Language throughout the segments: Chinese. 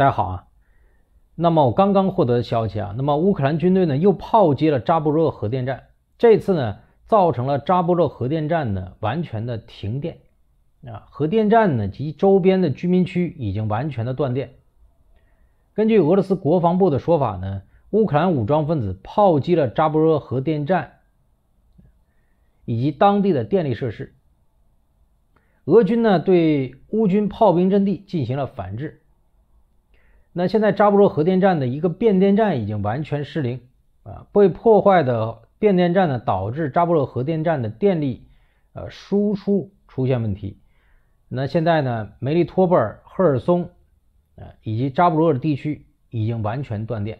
大家好啊，那么我刚刚获得的消息啊，那么乌克兰军队呢又炮击了扎波热核电站，这次呢造成了扎波热核电站呢完全的停电，啊，核电站呢及周边的居民区已经完全的断电。根据俄罗斯国防部的说法呢，乌克兰武装分子炮击了扎波热核电站以及当地的电力设施，俄军呢对乌军炮兵阵地进行了反制。那现在扎波罗核电站的一个变电站已经完全失灵，啊，被破坏的变电站呢，导致扎波罗核电站的电力呃输出出现问题。那现在呢，梅利托波尔、赫尔松，啊，以及扎波罗尔地区已经完全断电，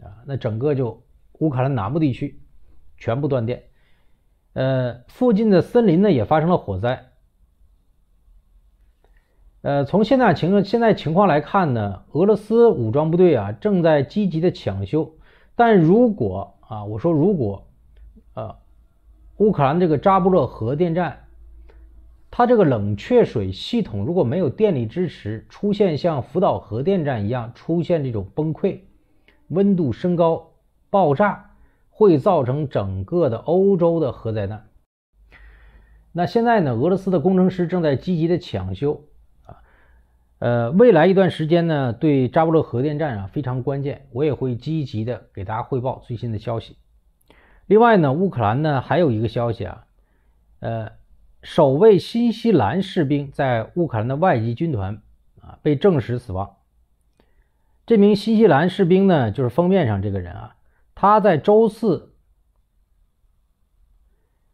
啊，那整个就乌克兰南部地区全部断电，呃，附近的森林呢也发生了火灾。呃，从现在情现在情况来看呢，俄罗斯武装部队啊正在积极的抢修。但如果啊，我说如果，呃，乌克兰这个扎布洛核电站，它这个冷却水系统如果没有电力支持，出现像福岛核电站一样出现这种崩溃、温度升高、爆炸，会造成整个的欧洲的核灾难。那现在呢，俄罗斯的工程师正在积极的抢修。呃，未来一段时间呢，对扎波勒核电站啊非常关键，我也会积极的给大家汇报最新的消息。另外呢，乌克兰呢还有一个消息啊，呃，首位新西兰士兵在乌克兰的外籍军团啊被证实死亡。这名新西兰士兵呢，就是封面上这个人啊，他在周四，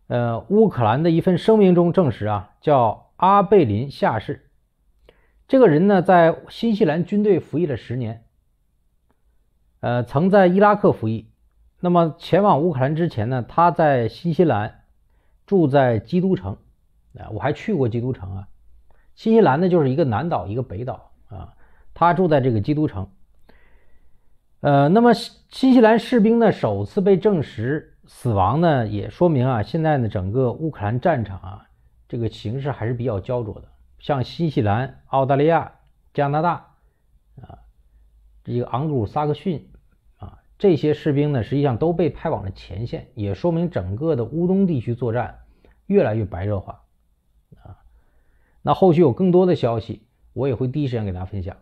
呃，乌克兰的一份声明中证实啊，叫阿贝林下士。这个人呢，在新西兰军队服役了十年，呃，曾在伊拉克服役。那么前往乌克兰之前呢，他在新西兰住在基督城，啊，我还去过基督城啊。新西兰呢，就是一个南岛，一个北岛啊。他住在这个基督城。呃，那么新西兰士兵呢，首次被证实死亡呢，也说明啊，现在呢，整个乌克兰战场啊，这个形势还是比较焦灼的。像新西兰、澳大利亚、加拿大，啊，这个昂格鲁克逊，啊，这些士兵呢，实际上都被派往了前线，也说明整个的乌东地区作战越来越白热化，啊，那后续有更多的消息，我也会第一时间给大家分享。